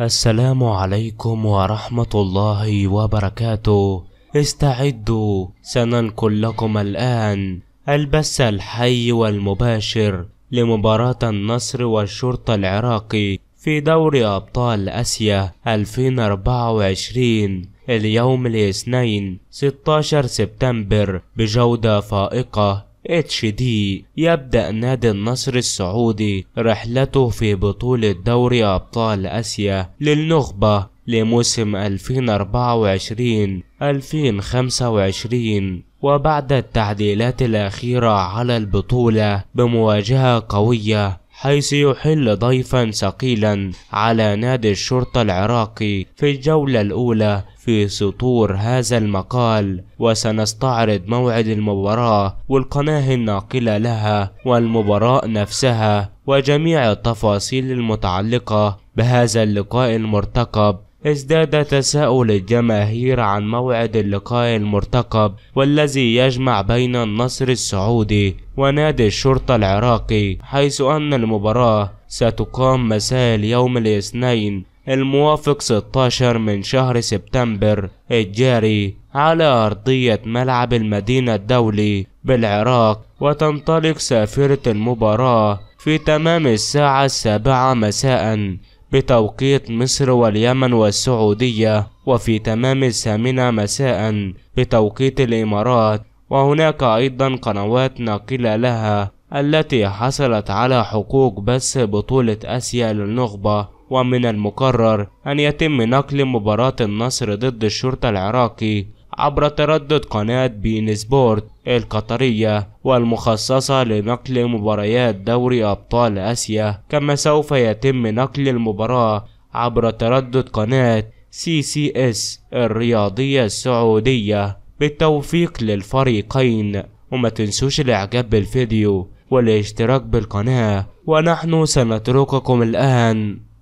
السلام عليكم ورحمة الله وبركاته استعدوا سننقل لكم الآن البث الحي والمباشر لمباراة النصر والشرطة العراقي في دوري أبطال آسيا 2024 اليوم الاثنين 16 سبتمبر بجودة فائقة اتش دي يبدأ نادي النصر السعودي رحلته في بطولة دوري أبطال آسيا للنخبة لموسم 2024 2025 وبعد التعديلات الأخيرة على البطولة بمواجهة قوية حيث يحل ضيفا ثقيلا على نادي الشرطة العراقي في الجولة الأولى في سطور هذا المقال وسنستعرض موعد المباراة والقناة الناقلة لها والمباراة نفسها وجميع التفاصيل المتعلقة بهذا اللقاء المرتقب ازداد تساؤل الجماهير عن موعد اللقاء المرتقب والذي يجمع بين النصر السعودي ونادي الشرطة العراقي حيث أن المباراة ستقام مساء اليوم الاثنين الموافق 16 من شهر سبتمبر الجاري على أرضية ملعب المدينة الدولي بالعراق وتنطلق سافرة المباراة في تمام الساعة السابعة مساء بتوقيت مصر واليمن والسعودية وفي تمام الثامنة مساء بتوقيت الإمارات وهناك أيضا قنوات ناقلة لها التي حصلت على حقوق بث بطولة آسيا للنخبة ومن المقرر أن يتم نقل مباراة النصر ضد الشرطة العراقي عبر تردد قناة بين سبورت القطرية والمخصصة لنقل مباريات دوري أبطال آسيا كما سوف يتم نقل المباراة عبر تردد قناة سي سي اس الرياضية السعودية بالتوفيق للفريقين وما تنسوش الاعجاب بالفيديو والاشتراك بالقناة ونحن سنترككم الآن